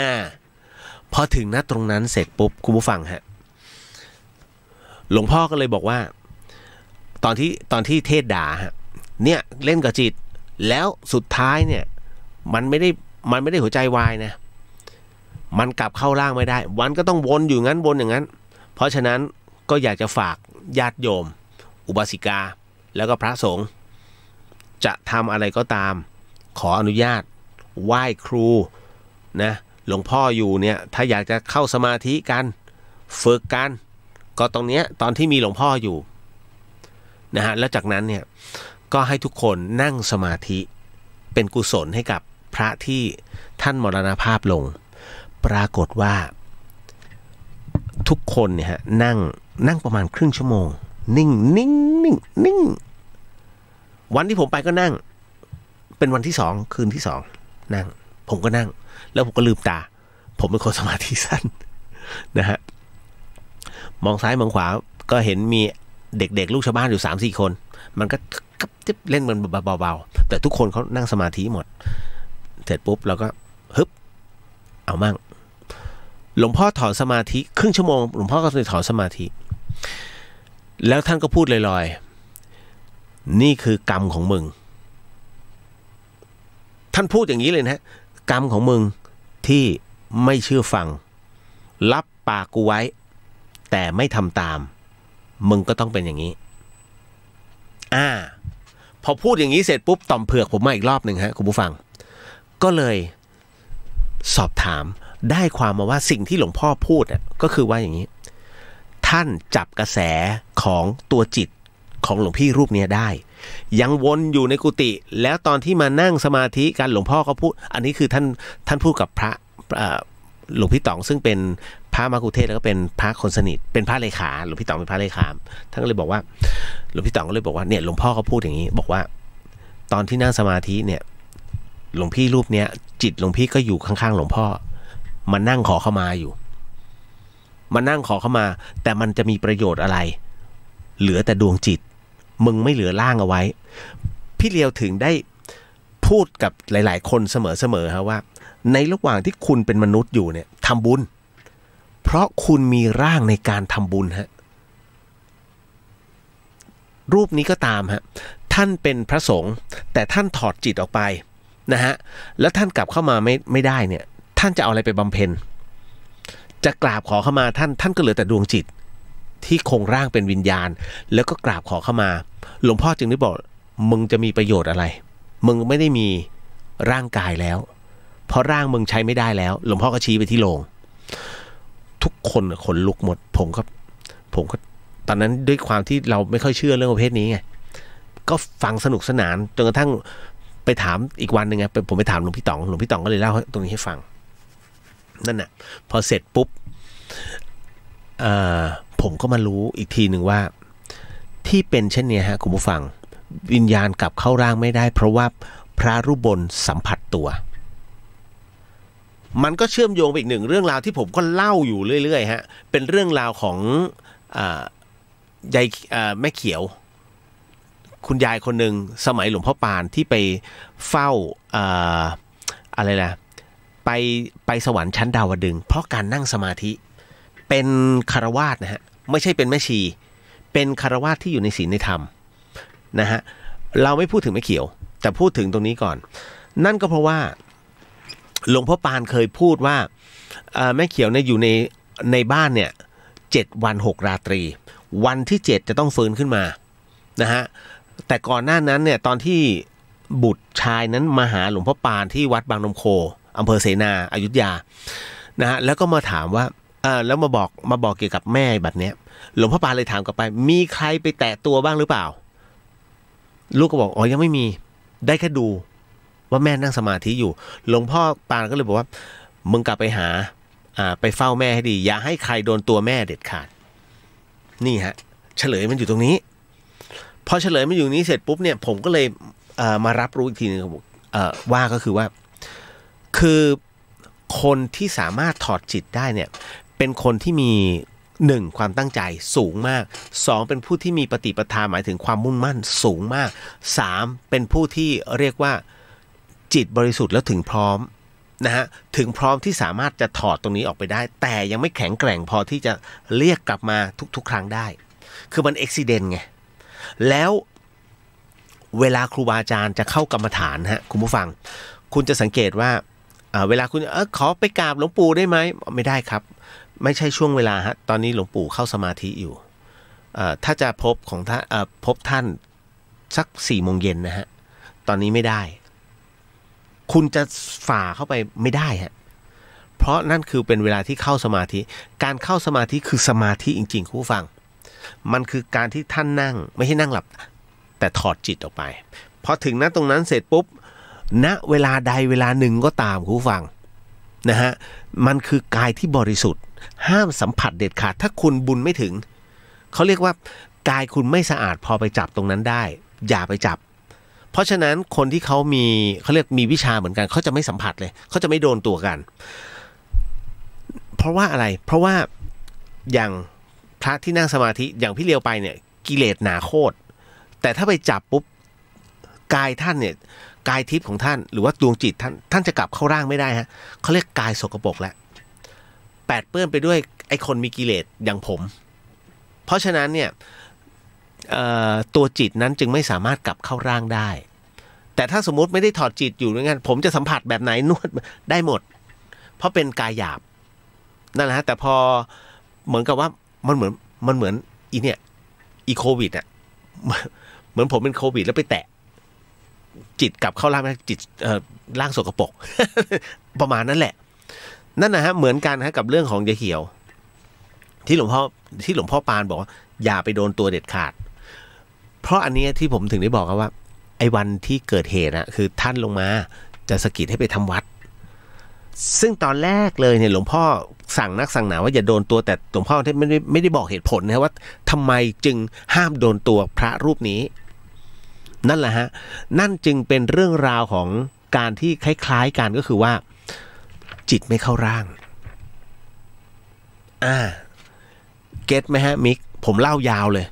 พอถึงนะตรงนั้นเสร็จปุ๊บคุณผู้ฟังฮะหลวงพ่อก็เลยบอกว่าตอนที่ตอนที่เทศด่าฮะเนี่ยเล่นกับจิตแล้วสุดท้ายเนี่ย มันไม่ได้มันไม่ได้หัวใจวายนะมันกลับเข้าร่างไม่ได้ วันก็ต้องวนอยู่งั้นวนอย่างนั้น เพราะฉะนั้นก็อยากจะฝากญาติโยม อุบาสิกาแล้วก็พระสงฆ์จะทำอะไรก็ตามขออนุญาตไหว้ครูนะหลวงพ่ออยู่เนี่ยถ้าอยากจะเข้าสมาธิกันฝึกกันก็ตรงเนี้ยตอนที่มีหลวงพ่ออยู่นะฮะแล้วจากนั้นเนี่ยก็ให้ทุกคนนั่งสมาธิเป็นกุศลให้กับพระที่ท่านมรณภาพลง ปรากฏว่าทุกคนเนี่ยฮะนั่งนั่งประมาณครึ่งชั่วโมงนิ่งนิ่งนิ่งนิ่งวันที่ผมไปก็นั่ง เป็นวันที่สองคืนที่สองนั่งผมก็นั่งแล้วผมก็ลืมตา ผมเป็นคนสมาธิสั้นนะฮะ มองซ้ายมองขวา ก็เห็นมีเด็กๆลูกชาวบ้านอยู่สามสี่คน มันก็เล่นมันเบาๆแต่ทุกคนเขานั่งสมาธิหมด เสร็จปุ๊บเราก็ฮึบ เอามั่ง หลวงพ่อถอนสมาธิครึ่งชั่วโมงหลวงพ่อก็เลยถอนสมาธิ แล้วท่านก็พูดลอยๆ นี่คือกรรมของมึง ท่านพูดอย่างนี้เลยนะกรรมของมึงที่ไม่เชื่อฟัง รับปากกูไว้แต่ไม่ทำตามมึงก็ต้องเป็นอย่างนี้อ่าพอพูดอย่างนี้เสร็จปุ๊บต่อมเผือกผมมาอีกรอบหนึ่งฮะคุณผู้ฟัง ก็เลยสอบถามได้ความมาว่าสิ่งที่หลวงพ่อพูดก็คือว่าอย่างนี้ ท่านจับกระแสของตัวจิตของหลวงพี่รูปนี้ได้ยังวนอยู่ในกุฏิแล้วตอนที่มานั่งสมาธิการหลวงพ่อก็พูด อันนี้คือท่านท่านพูดกับพระหลวงพี่ต๋องซึ่งเป็นพระมาคุเทศแล้วก็เป็นพระคนสนิทเป็นพระเลขาหลวงพี่ต๋องเป็นพระเลขาท่านก็เลยบอกว่า หลวงพี่ต๋องก็เลยบอกว่าเนี่ยหลวงพ่อเขาพูดอย่างนี้บอกว่า ตอนที่นั่งสมาธิเนี่ยหลวงพี่รูปเนี้ยจิตหลวงพี่ก็อยู่ข้างๆหลวงพ่อมานั่งขอเข้ามาอยู่มานั่งขอเข้ามาแต่มันจะมีประโยชน์อะไร เหลือแต่ดวงจิตมึงไม่เหลือร่างเอาไว้ พี่เลียวถึงได้พูดกับหลายๆคนเสมอๆฮะว่าในระหว่างที่คุณเป็นมนุษย์อยู่เนี่ยทำบุญ เพราะคุณมีร่างในการทำบุญฮะรูปนี้ก็ตามฮะท่านเป็นพระสงฆ์แต่ท่านถอดจิตออกไปนะฮะแล้วท่านกลับเข้ามาไม่ไม่ได้เนี่ยท่านจะเอาอะไรไปบำเพ็ญจะกราบขอเข้ามาท่านท่านก็เหลือแต่ดวงจิตที่คงร่างเป็นวิญญาณ แล้วก็กราบขอเข้ามา หลวงพ่อจึงได้บอก มึงจะมีประโยชน์อะไร มึงไม่ได้มีร่างกายแล้ว เพราะร่างมึงใช้ไม่ได้แล้ว หลวงพ่อก็ชี้ไปที่โรงทุกคนขนลุกหมด ผมก็ผมก็ตอนนั้นด้วยความที่เราไม่ค่อยเชื่อเรื่องประเภทนี้ไงก็ฟังสนุกสนานจนกระทั่งไปถามอีกวันหนึ่งไงผมไปถามหลวงพี่ต๋อง หลวงพี่ต๋องก็เลยเล่าตรงนี้ให้ฟังนั่นน่ะ พอเสร็จปุ๊บอ่าผมก็มารู้อีกทีหนึ่งว่าที่เป็นเช่นนี้ฮะคุณผู้ฟังวิญญาณกลับเข้าร่างไม่ได้เพราะว่าพระรูปบนสัมผัสตัว มันก็เชื่อมโยงไปอีกหนึ่งเรื่องราวที่ผมก็เล่าอยู่เรื่อยๆฮะเป็นเรื่องราวของยายแม่เขียว คุณยายคนหนึ่งสมัยหลวงพ่อปานที่ไปเฝ้าอะไรนะไปไปสวรรค์ชั้นดาวดึง เพราะการนั่งสมาธิเป็นคารวาสนะฮะไม่ใช่เป็นแม่ชี เป็นคารวาสที่อยู่ในศีลในธรรมนะฮะ เราไม่พูดถึงแม่เขียวแต่พูดถึงตรงนี้ก่อน นั่นก็เพราะว่าหลวงพ่อปานเคยพูดว่าแม่เขียวเนี่ยอยู่ในในบ้านเนี่ยเจ็ดวันหกราตรี วันที่เจ็ดจะต้องฟื้นขึ้นมานะฮะแต่ก่อนหน้านั้นเนี่ย ตอนที่บุตรชายนั้นมาหาหลวงพ่อปานที่วัดบางนมโคอำเภอเสนาอายุทยานะฮะแล้วก็มาถามว่าเออแล้วมาบอกมาบอกเกี่ยวกับแม่แบบเนี้ยหลวงพ่อปานเลยถามกลับไป มีใครไปแตะตัวบ้างหรือเปล่า ลูกก็บอกอ๋อยังไม่มี ได้แค่ดูว่าแม่นั่งสมาธิอยู่ หลวงพ่อปานก็เลยบอกว่ามึงกลับไปหาอ่าไปเฝ้าแม่ให้ดีอย่าให้ใครโดนตัวแม่เด็ดขาด นี่ฮะ เฉลยมันอยู่ตรงนี้พอเฉลยมันอยู่นี้เสร็จปุ๊บเนี่ยผมก็เลยมารับรู้อีกทีหนึ่งว่าก็คือว่า คือคนที่สามารถถอดจิตได้เนี่ยเป็นคนที่มี 1. ความตั้งใจสูงมาก 2. เป็นผู้ที่มีปฏิปทาหมายถึงความมุ่งมั่นสูงมาก 3. เป็นผู้ที่เรียกว่าจิตบริสุทธิ์แล้วถึงพร้อมนะฮะถึงพร้อมที่สามารถจะถอดตรงนี้ออกไปได้ แต่ยังไม่แข็งแกร่งพอที่จะเรียกกลับมาทุกๆครั้งได้ คือมันอุบิเหตุไงแล้วเวลาครูบาอาจารย์จะเข้ากรรมฐานฮะคุณผู้ฟัง คุณจะสังเกตว่าเวลาคุณเออขอไปกราบหลวงปู่ได้ไหมไม่ได้ครับไม่ใช่ช่วงเวลาฮะ ตอนนี้หลวงปู่เข้าสมาธิอยู่ ถ้าจะพบของท่านพบท่านสักสี่โมงเย็นนะฮะ ตอนนี้ไม่ได้ คุณจะฝ่าเข้าไปไม่ได้ฮะ เพราะนั่นคือเป็นเวลาที่เข้าสมาธิ การเข้าสมาธิคือสมาธิจริงๆคู่ฟัง มันคือการที่ท่านนั่งไม่ใช่นั่งหลับ แต่ถอดจิตออกไป พอถึงนะตรงนั้นเสร็จปุ๊บณนะเวลาใดเวลาหนึ่งก็ตามคู่ฟังนะฮะ มันคือกายที่บริสุทธิ์ห้ามสัมผัสเด็ดขาด ถ้าคุณบุญไม่ถึงเขาเรียกว่ากายคุณไม่สะอาดพอไปจับตรงนั้นได้ อย่าไปจับ เพราะฉะนั้นคนที่เขามีเขาเรียกมีวิชาเหมือนกันเขาจะไม่สัมผัสเลยเขาจะไม่โดนตัวกัน เพราะว่าอะไรเพราะว่าอย่างพระที่นั่งสมาธิอย่างพี่เลียวไปเนี่ยกิเลสหนาโคตรแต่ถ้าไปจับปุ๊บกายท่านเนี่ยกายทิพย์ของท่านหรือว่าดวงจิตท่านท่านจะกลับเข้าร่างไม่ได้ฮะเขาเรียกกายสกปรกแล้วแปดเปื้อนไปด้วยไอคนมีกิเลสอย่างผม เพราะฉะนั้นเนี่ยตัวจิตนั้นจึงไม่สามารถกลับเข้าร่างได้ แต่ถ้าสมมติไม่ได้ถอดจิตอยู่ด้วยกันผมจะสัมผัสแบบไหนนวดได้หมด เพราะเป็นกายหยาบนั่นแหละฮะแต่พอเหมือนกับว่ามันเหมือนมันเหมือนอีเนี่ยอีโควิดอ่ะเหมือนผมเป็นโควิดแล้วไปแตะจิตกลับเข้าร่างจิตร่างสกปรกประมาณนั้นแหละนั่นนะฮะเหมือนกันฮะกับเรื่องของยายเขียว ที่หลวงพ่อที่หลวงพ่อปานบอกว่าอย่าไปโดนตัวเด็ดขาด เพราะอันนี้ที่ผมถึงได้บอกว่าไอ้วันที่เกิดเหตุอะคือท่านลงมาจะสกิดให้ไปทำวัด ซึ่งตอนแรกเลยเนี่ยหลวงพ่อสั่งนักสั่งหนาว่าอย่าโดนตัวแต่หลวงพ่อไม่ได้ไม่ได้บอกเหตุผลนะว่าทำไมจึงห้ามโดนตัวพระรูปนี้ นั่นแหละฮะนั่นจึงเป็นเรื่องราวของการที่คล้ายๆกันก็คือว่าจิตไม่เข้าร่าง อ่า เก็ตไหมฮะมิก ผมเล่ายาวเลย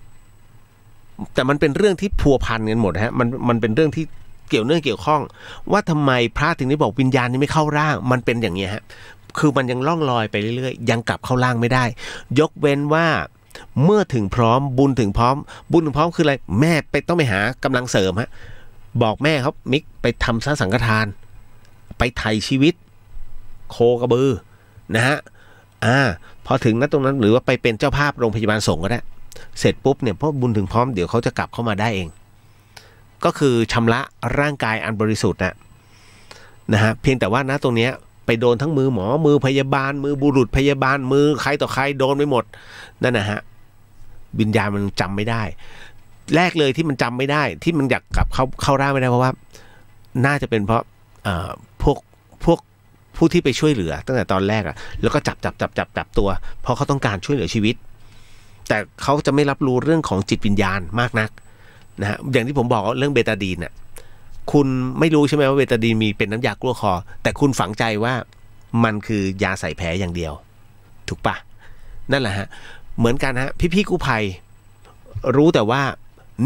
แต่มันเป็นเรื่องที่พัวพันกันหมดฮะ มัน มันเป็นเรื่องที่เกี่ยวเนื่องเกี่ยวข้อง ว่าทำไมพระถึงได้บอกวิญญาณนี้ไม่เข้าร่าง มันเป็นอย่างนี้ฮะ คือมันยังล่องลอยไปเรื่อยๆ ยังกลับเข้าร่างไม่ได้ ยกเว้นว่าเมื่อถึงพร้อมบุญถึงพร้อม บุญถึงพร้อมคืออะไร แม่ไปต้องไปหากำลังเสริมฮะ บอกแม่ครับมิกไปทำสังฆทานไปไถ่ชีวิตโคกระบือ นะฮะ อ่า พอถึงนัดตรงนั้นหรือว่าไปเป็นเจ้าภาพ โรงพยาบาลสงก็ได้ เสร็จปุ๊บเนี่ยพอบุญถึงพร้อม เดี๋ยวเขาจะกลับเข้ามาได้เอง ก็คือชำระร่างกายอันบริสุทธิ์นะนะฮะ เพียงแต่ว่านะตรงเนี้ยไปโดนทั้งมือหมอมือพยาบาล มือบุรุษพยาบาลมือใครต่อใครโดนไปหมดนั่นนะฮะ วิญญาณมันจำไม่ได้ แรกเลยที่มันจำไม่ได้ที่มันอยากกลับเข้าเข้าร่างไม่ได้เพราะว่าน่าจะเป็นเพราะอ่าพวกพวกผู้ที่ไปช่วยเหลือตั้งแต่ตอนแรกอะ่ะแล้วก็จับจับจับจับจับตัวเพราะเขาต้องการช่วยเหลือชีวิต แต่เขาจะไม่รับรู้เรื่องของจิตวิญญาณมากนักนะฮะอย่างที่ผมบอกเรื่องเบตาดีนอะ่ะคุณไม่รู้ใช่ไหมว่าเบตาดีนมีเป็นน้ำยากลัวคอแต่คุณฝังใจว่ามันคือยาใส่แผลอย่างเดียว ถูกปะนั่นแหละฮะเหมือนกันฮะพี่พี่กู้ภัย รู้แต่ว่า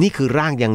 นี่คือร่างยัง